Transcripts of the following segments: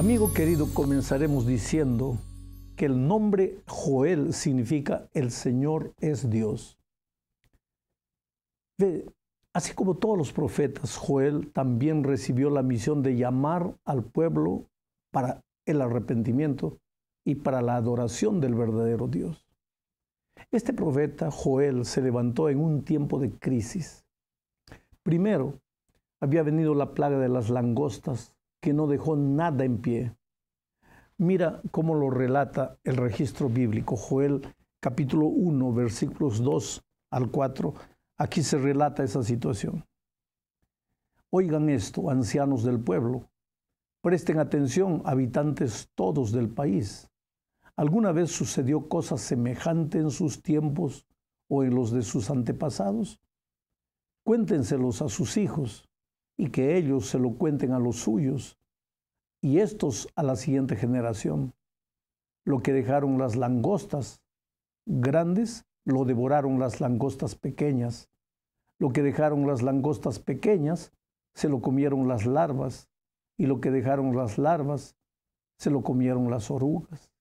Amigo querido, comenzaremos diciendo que el nombre Joel significa el Señor es Dios. así como todos los profetas, Joel también recibió la misión de llamar al pueblo para el arrepentimiento y para la adoración del verdadero Dios. Este profeta Joel se levantó en un tiempo de crisis. Primero, había venido la plaga de las langostas que no dejó nada en pie. Mira cómo lo relata el registro bíblico, Joel capítulo 1, versículos 2 al 4. Aquí se relata esa situación. Oigan esto, ancianos del pueblo. Presten atención, habitantes todos del país. ¿Alguna vez sucedió cosa semejante en sus tiempos o en los de sus antepasados? Cuéntenselos a sus hijos y que ellos se lo cuenten a los suyos y estos a la siguiente generación. Lo que dejaron las langostas grandes, lo devoraron las langostas pequeñas. Lo que dejaron las langostas pequeñas, se lo comieron las larvas. Y lo que dejaron las larvas, se lo comieron las orugas.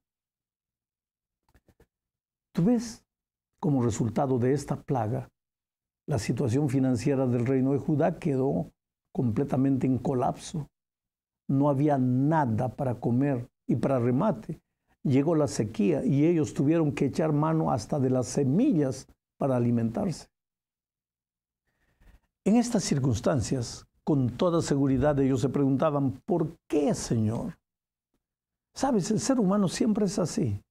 ¿Tú ves? Como resultado de esta plaga, la situación financiera del reino de Judá quedó completamente en colapso. No había nada para comer y para remate. Llegó la sequía y ellos tuvieron que echar mano hasta de las semillas para alimentarse. En estas circunstancias, con toda seguridad ellos se preguntaban, ¿por qué, Señor? Sabes, el ser humano siempre es así.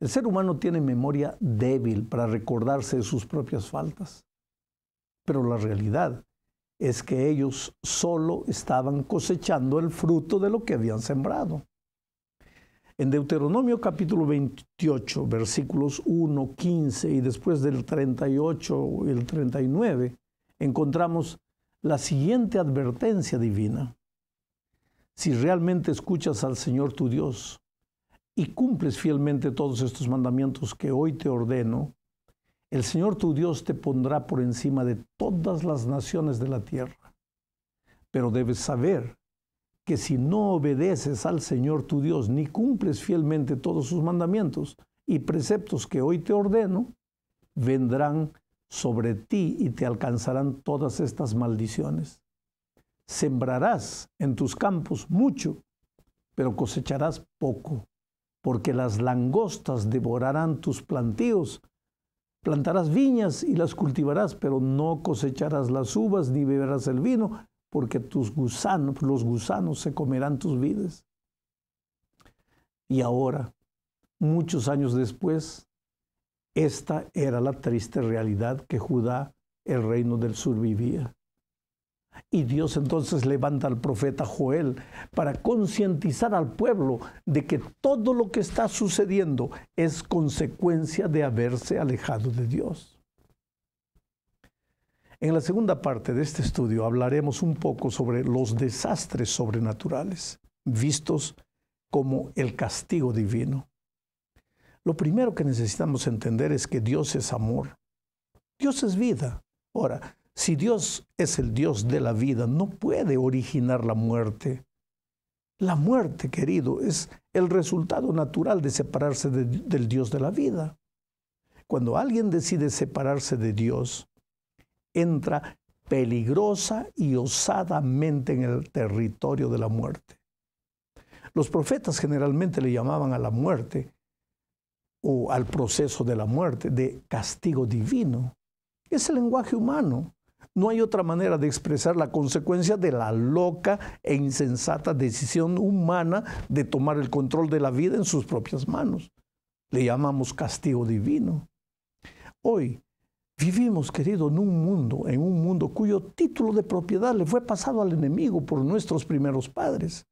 El ser humano tiene memoria débil para recordarse de sus propias faltas. Pero la realidad es que ellos solo estaban cosechando el fruto de lo que habían sembrado. En Deuteronomio capítulo 28, versículos 1, 15 y después del 38 y el 39, encontramos la siguiente advertencia divina. Si realmente escuchas al Señor tu Dios y cumples fielmente todos estos mandamientos que hoy te ordeno, el Señor tu Dios te pondrá por encima de todas las naciones de la tierra. Pero debes saber que si no obedeces al Señor tu Dios ni cumples fielmente todos sus mandamientos y preceptos que hoy te ordeno, vendrán sobre ti y te alcanzarán todas estas maldiciones. Sembrarás en tus campos mucho, pero cosecharás poco, porque las langostas devorarán tus plantíos Plantarás viñas y las cultivarás, pero no cosecharás las uvas ni beberás el vino, porque tus gusanos, los gusanos se comerán tus vides. Y ahora, muchos años después, esta era la triste realidad que Judá, el reino del sur, vivía. Y Dios entonces levanta al profeta Joel para concientizar al pueblo de que todo lo que está sucediendo es consecuencia de haberse alejado de Dios. En la segunda parte de este estudio hablaremos un poco sobre los desastres sobrenaturales, vistos como el castigo divino. Lo primero que necesitamos entender es que Dios es amor. Dios es vida. Ahora, si Dios es el Dios de la vida, no puede originar la muerte. La muerte, querido, es el resultado natural de separarse del Dios de la vida. Cuando alguien decide separarse de Dios, entra peligrosa y osadamente en el territorio de la muerte. Los profetas generalmente le llamaban a la muerte o al proceso de la muerte de castigo divino. Es el lenguaje humano. No hay otra manera de expresar la consecuencia de la loca e insensata decisión humana de tomar el control de la vida en sus propias manos. Le llamamos castigo divino. Hoy vivimos, querido, en un mundo, en un mundo cuyo título de propiedad le fue pasado al enemigo por nuestros primeros padres.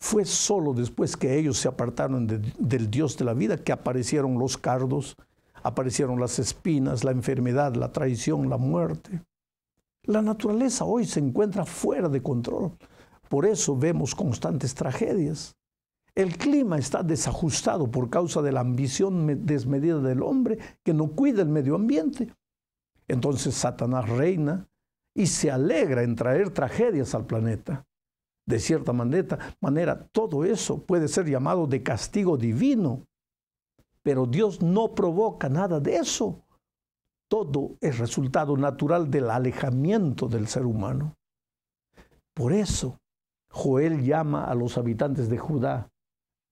Fue solo después que ellos se apartaron del Dios de la vida que aparecieron los cardos, aparecieron las espinas, la enfermedad, la traición, la muerte. La naturaleza hoy se encuentra fuera de control. Por eso vemos constantes tragedias. El clima está desajustado por causa de la ambición desmedida del hombre que no cuida el medio ambiente. Entonces Satanás reina y se alegra en traer tragedias al planeta. De cierta manera, todo eso puede ser llamado de castigo divino pero Dios no provoca nada de eso. Todo es resultado natural del alejamiento del ser humano. Por eso, Joel llama a los habitantes de Judá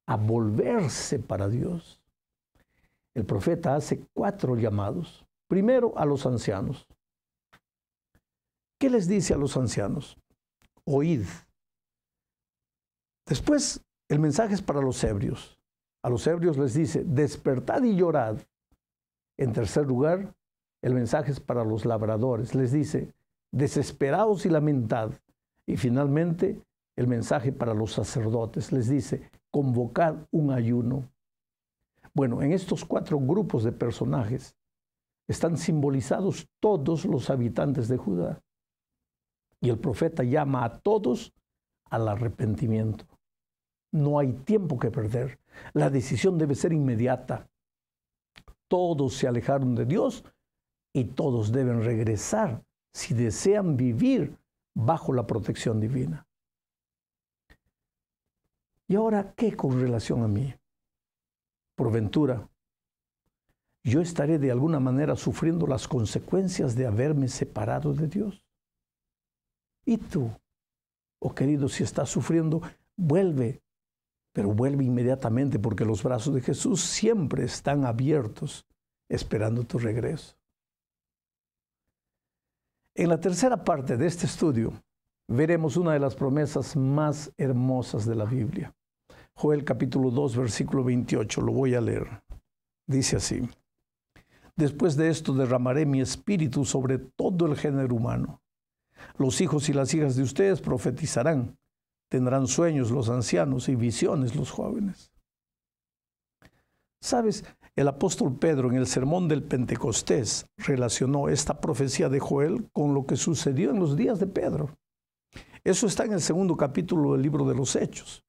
a volverse para Dios. El profeta hace cuatro llamados. Primero a los ancianos. ¿Qué les dice a los ancianos? Oíd. Después, el mensaje es para los ebrios a los ebrios les dice, despertad y llorad. En tercer lugar, el mensaje es para los labradores. Les dice, desesperados y lamentad. Y finalmente, el mensaje para los sacerdotes. Les dice, convocad un ayuno. Bueno, en estos cuatro grupos de personajes están simbolizados todos los habitantes de Judá. Y el profeta llama a todos al arrepentimiento. No hay tiempo que perder. La decisión debe ser inmediata. Todos se alejaron de Dios y todos deben regresar si desean vivir bajo la protección divina. ¿Y ahora qué con relación a mí? Por ventura, yo estaré de alguna manera sufriendo las consecuencias de haberme separado de Dios. ¿Y tú, oh querido, si estás sufriendo, vuelve pero vuelve inmediatamente porque los brazos de Jesús siempre están abiertos esperando tu regreso. En la tercera parte de este estudio veremos una de las promesas más hermosas de la Biblia. Joel capítulo 2 versículo 28, lo voy a leer. Dice así, después de esto derramaré mi espíritu sobre todo el género humano. Los hijos y las hijas de ustedes profetizarán Tendrán sueños los ancianos y visiones los jóvenes. ¿Sabes? El apóstol Pedro en el sermón del Pentecostés relacionó esta profecía de Joel con lo que sucedió en los días de Pedro. Eso está en el segundo capítulo del libro de los Hechos.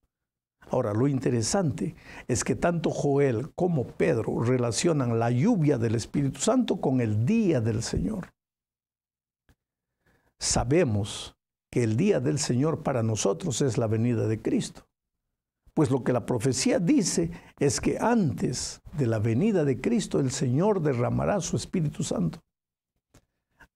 Ahora, lo interesante es que tanto Joel como Pedro relacionan la lluvia del Espíritu Santo con el día del Señor. Sabemos que el día del Señor para nosotros es la venida de Cristo. Pues lo que la profecía dice es que antes de la venida de Cristo el Señor derramará su Espíritu Santo.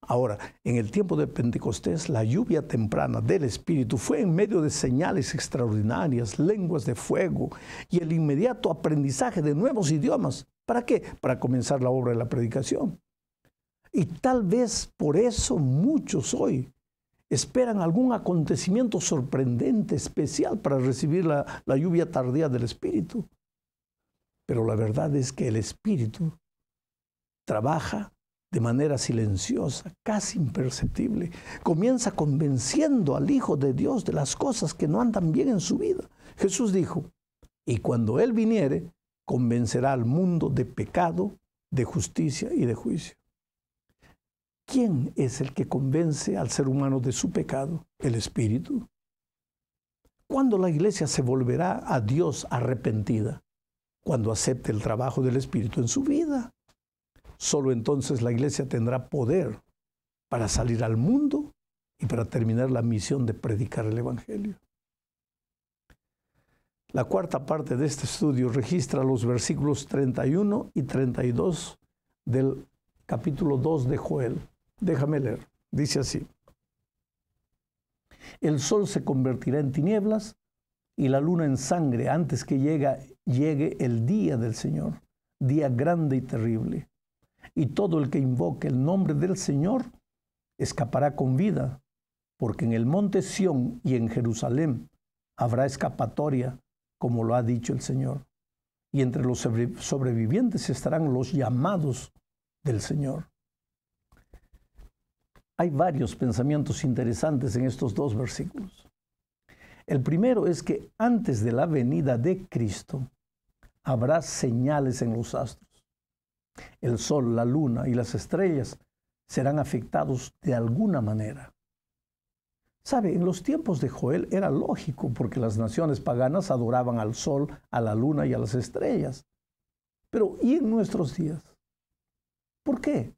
Ahora, en el tiempo de Pentecostés, la lluvia temprana del Espíritu fue en medio de señales extraordinarias, lenguas de fuego y el inmediato aprendizaje de nuevos idiomas. ¿Para qué? Para comenzar la obra de la predicación. Y tal vez por eso muchos hoy esperan algún acontecimiento sorprendente, especial, para recibir la, lluvia tardía del Espíritu. Pero la verdad es que el Espíritu trabaja de manera silenciosa, casi imperceptible. Comienza convenciendo al Hijo de Dios de las cosas que no andan bien en su vida. Jesús dijo, y cuando Él viniere, convencerá al mundo de pecado, de justicia y de juicio. ¿Quién es el que convence al ser humano de su pecado? El Espíritu. ¿Cuándo la iglesia se volverá a Dios arrepentida? Cuando acepte el trabajo del Espíritu en su vida. Solo entonces la iglesia tendrá poder para salir al mundo y para terminar la misión de predicar el Evangelio. La cuarta parte de este estudio registra los versículos 31 y 32 del capítulo 2 de Joel. Déjame leer. Dice así. El sol se convertirá en tinieblas y la luna en sangre antes que llegue el día del Señor, día grande y terrible. Y todo el que invoque el nombre del Señor escapará con vida, porque en el monte Sión y en Jerusalén habrá escapatoria, como lo ha dicho el Señor. Y entre los sobrevivientes estarán los llamados del Señor. Hay varios pensamientos interesantes en estos dos versículos. El primero es que antes de la venida de Cristo habrá señales en los astros. El sol, la luna y las estrellas serán afectados de alguna manera. Sabe, en los tiempos de Joel era lógico porque las naciones paganas adoraban al sol, a la luna y a las estrellas. Pero ¿y en nuestros días? ¿Por qué?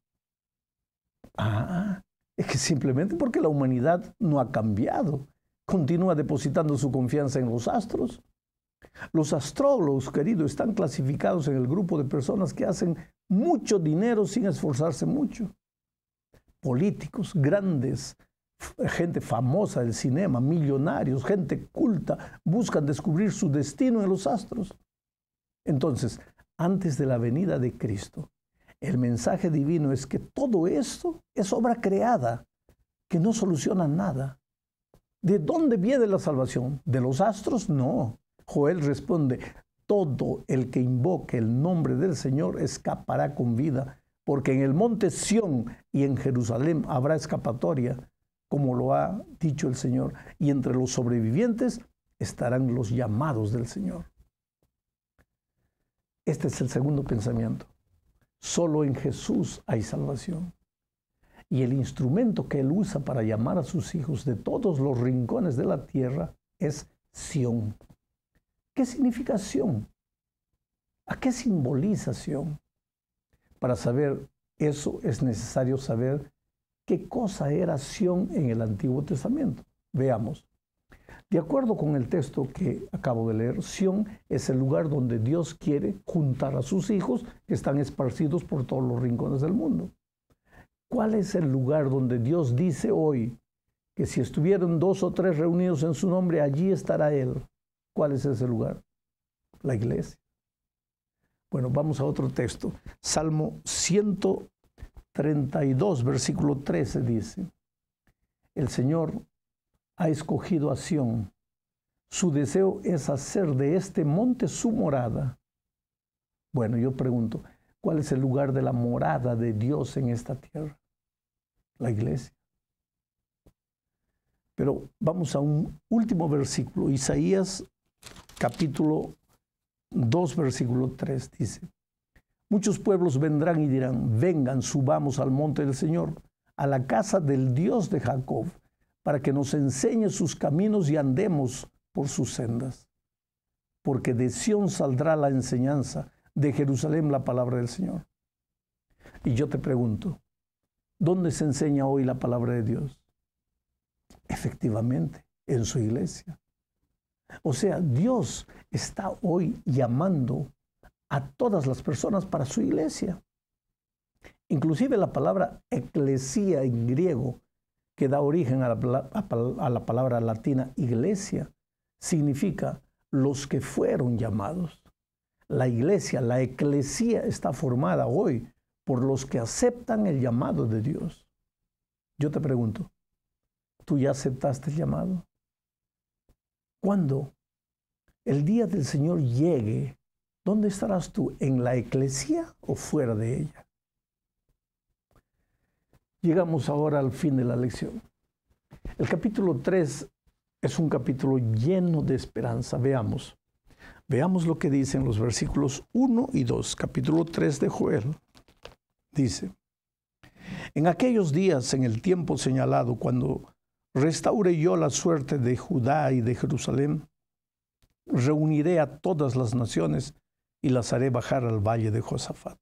Ah, es que simplemente porque la humanidad no ha cambiado, continúa depositando su confianza en los astros. Los astrólogos, querido, están clasificados en el grupo de personas que hacen mucho dinero sin esforzarse mucho. Políticos, grandes, gente famosa del cinema, millonarios, gente culta, buscan descubrir su destino en los astros. Entonces, antes de la venida de Cristo, el mensaje divino es que todo esto es obra creada, que no soluciona nada. ¿De dónde viene la salvación? ¿De los astros? No. Joel responde, todo el que invoque el nombre del Señor escapará con vida, porque en el monte Sión y en Jerusalén habrá escapatoria, como lo ha dicho el Señor, y entre los sobrevivientes estarán los llamados del Señor. Este es el segundo pensamiento. Solo en Jesús hay salvación. Y el instrumento que él usa para llamar a sus hijos de todos los rincones de la tierra es Sión. ¿Qué significa Sión? ¿A qué simboliza Sión? Para saber eso es necesario saber qué cosa era Sión en el Antiguo Testamento. Veamos. De acuerdo con el texto que acabo de leer, Sión es el lugar donde Dios quiere juntar a sus hijos que están esparcidos por todos los rincones del mundo. ¿Cuál es el lugar donde Dios dice hoy que si estuvieran dos o tres reunidos en su nombre, allí estará Él? ¿Cuál es ese lugar? La iglesia. Bueno, vamos a otro texto. Salmo 132, versículo 13 dice, el Señor ha escogido a Sión. Su deseo es hacer de este monte su morada. Bueno, yo pregunto, ¿cuál es el lugar de la morada de Dios en esta tierra? La iglesia. Pero vamos a un último versículo, Isaías capítulo 2, versículo 3 dice, muchos pueblos vendrán y dirán, vengan, subamos al monte del Señor, a la casa del Dios de Jacob para que nos enseñe sus caminos y andemos por sus sendas. Porque de Sión saldrá la enseñanza, de Jerusalén la palabra del Señor. Y yo te pregunto, ¿dónde se enseña hoy la palabra de Dios? Efectivamente, en su iglesia. O sea, Dios está hoy llamando a todas las personas para su iglesia. Inclusive la palabra eclesía en griego que da origen a la, palabra latina iglesia, significa los que fueron llamados. La iglesia, la eclesía está formada hoy por los que aceptan el llamado de Dios. Yo te pregunto, ¿tú ya aceptaste el llamado? Cuando el día del Señor llegue, ¿dónde estarás tú? ¿En la Iglesia o fuera de ella? Llegamos ahora al fin de la lección. El capítulo 3 es un capítulo lleno de esperanza. Veamos. Veamos lo que dicen los versículos 1 y 2, capítulo 3 de Joel. Dice, en aquellos días, en el tiempo señalado, cuando restaure yo la suerte de Judá y de Jerusalén, reuniré a todas las naciones y las haré bajar al valle de Josafat.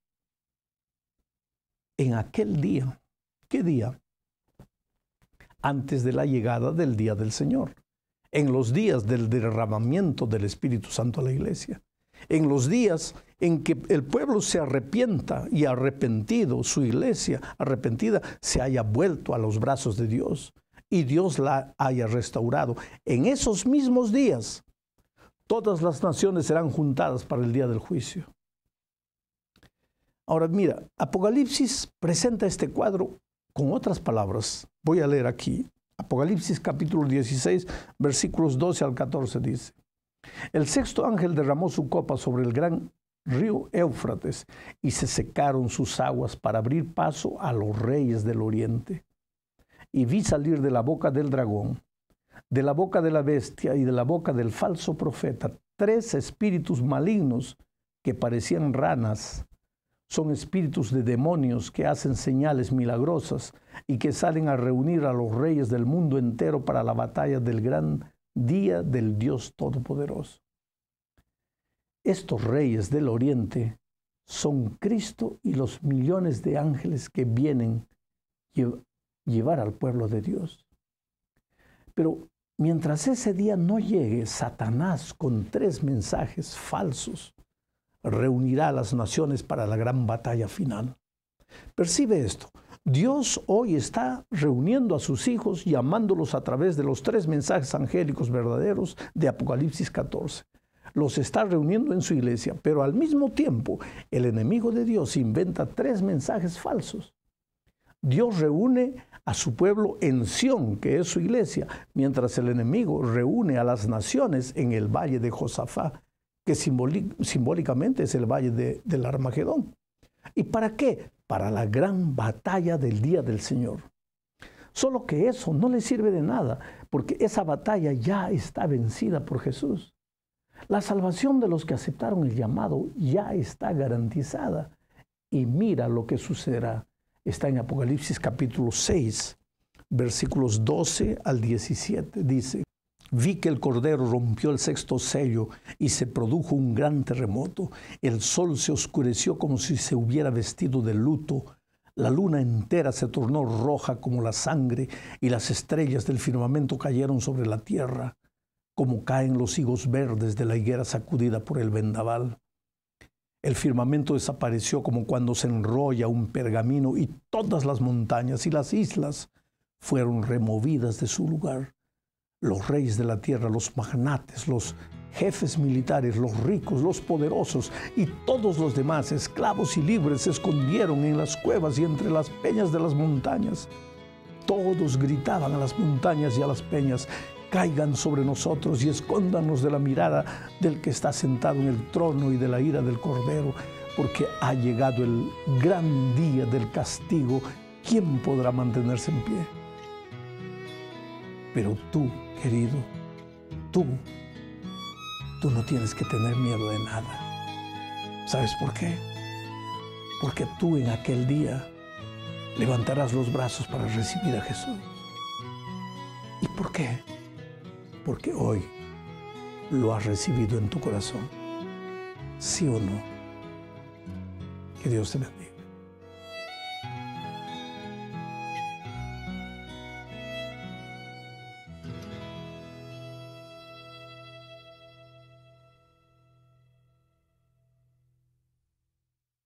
En aquel día, ¿Qué día? Antes de la llegada del día del Señor, en los días del derramamiento del Espíritu Santo a la iglesia, en los días en que el pueblo se arrepienta y arrepentido, su iglesia arrepentida se haya vuelto a los brazos de Dios y Dios la haya restaurado. En esos mismos días, todas las naciones serán juntadas para el día del juicio. Ahora mira, Apocalipsis presenta este cuadro con otras palabras, voy a leer aquí, Apocalipsis capítulo 16, versículos 12 al 14 dice, el sexto ángel derramó su copa sobre el gran río Éufrates y se secaron sus aguas para abrir paso a los reyes del oriente. Y vi salir de la boca del dragón, de la boca de la bestia y de la boca del falso profeta tres espíritus malignos que parecían ranas son espíritus de demonios que hacen señales milagrosas y que salen a reunir a los reyes del mundo entero para la batalla del gran día del Dios Todopoderoso. Estos reyes del oriente son Cristo y los millones de ángeles que vienen a llevar al pueblo de Dios. Pero mientras ese día no llegue, Satanás con tres mensajes falsos reunirá a las naciones para la gran batalla final. Percibe esto. Dios hoy está reuniendo a sus hijos, llamándolos a través de los tres mensajes angélicos verdaderos de Apocalipsis 14. Los está reuniendo en su iglesia, pero al mismo tiempo el enemigo de Dios inventa tres mensajes falsos. Dios reúne a su pueblo en Sión, que es su iglesia, mientras el enemigo reúne a las naciones en el valle de Josafá, que simbólicamente es el valle del Armagedón. ¿Y para qué? Para la gran batalla del día del Señor. Solo que eso no le sirve de nada, porque esa batalla ya está vencida por Jesús. La salvación de los que aceptaron el llamado ya está garantizada. Y mira lo que sucederá. Está en Apocalipsis capítulo 6, versículos 12 al 17. Dice, Vi que el Cordero rompió el sexto sello y se produjo un gran terremoto. El sol se oscureció como si se hubiera vestido de luto. La luna entera se tornó roja como la sangre y las estrellas del firmamento cayeron sobre la tierra, como caen los higos verdes de la higuera sacudida por el vendaval. El firmamento desapareció como cuando se enrolla un pergamino y todas las montañas y las islas fueron removidas de su lugar los reyes de la tierra, los magnates, los jefes militares, los ricos, los poderosos y todos los demás, esclavos y libres, se escondieron en las cuevas y entre las peñas de las montañas. Todos gritaban a las montañas y a las peñas, caigan sobre nosotros y escóndanos de la mirada del que está sentado en el trono y de la ira del Cordero, porque ha llegado el gran día del castigo. ¿Quién podrá mantenerse en pie? Pero tú, querido, tú, tú no tienes que tener miedo de nada. ¿Sabes por qué? Porque tú en aquel día levantarás los brazos para recibir a Jesús. ¿Y por qué? Porque hoy lo has recibido en tu corazón. ¿Sí o no? Que Dios te bendiga.